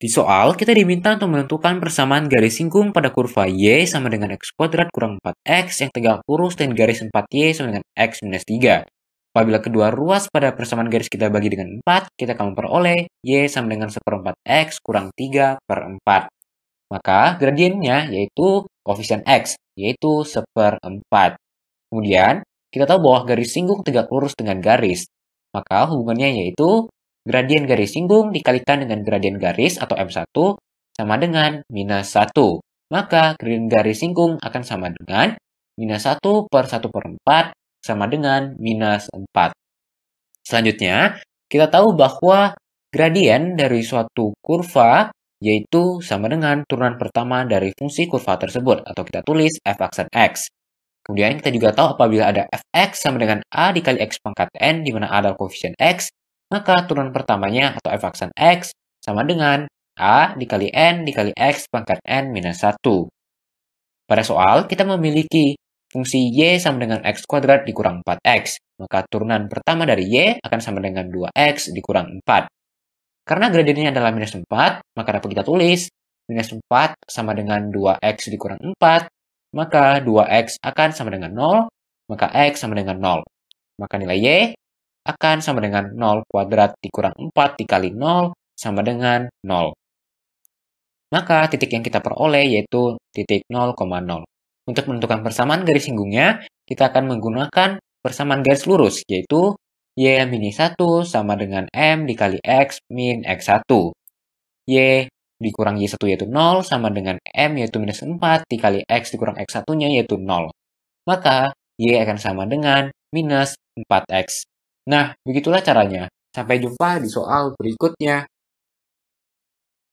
Di soal, kita diminta untuk menentukan persamaan garis singgung pada kurva Y sama dengan X kuadrat kurang 4X yang tegak lurus dan garis 4Y sama dengan X minus 3. Apabila kedua ruas pada persamaan garis kita bagi dengan 4, kita akan memperoleh Y sama dengan 1 x kurang 3 per 4. Maka gradiennya yaitu koefisien X, yaitu 1 4. Kemudian, kita tahu bahwa garis singgung tegak lurus dengan garis. Maka hubungannya yaitu Gradien garis singgung dikalikan dengan gradien garis atau M1 sama dengan minus 1. Maka gradien garis singgung akan sama dengan minus 1 per 1 per 4 sama dengan minus 4. Selanjutnya, kita tahu bahwa gradien dari suatu kurva yaitu sama dengan turunan pertama dari fungsi kurva tersebut atau kita tulis f aksen x. Kemudian kita juga tahu apabila ada fx sama dengan a dikali x pangkat n di mana a adalah koefisien x, maka turunan pertamanya atau f aksen x sama dengan A dikali N dikali X pangkat N minus 1. Pada soal, kita memiliki fungsi Y sama dengan X kuadrat dikurang 4X. Maka turunan pertama dari Y akan sama dengan 2X dikurang 4. Karena gradiennya adalah minus 4, maka dapat kita tulis minus 4 sama dengan 2X dikurang 4. Maka 2X akan sama dengan 0, maka X sama dengan 0. Maka nilai Y akan sama dengan 0 kuadrat dikurang 4 dikali 0 sama dengan 0. Maka titik yang kita peroleh yaitu titik 0,0. Untuk menentukan persamaan garis singgungnya, kita akan menggunakan persamaan garis lurus, yaitu Y mini 1 sama dengan M dikali X min X1. Y dikurang Y1 yaitu 0 sama dengan M yaitu minus 4 dikali X dikurang X1-nya yaitu 0. Maka Y akan sama dengan minus 4X. Nah, begitulah caranya. Sampai jumpa di soal berikutnya.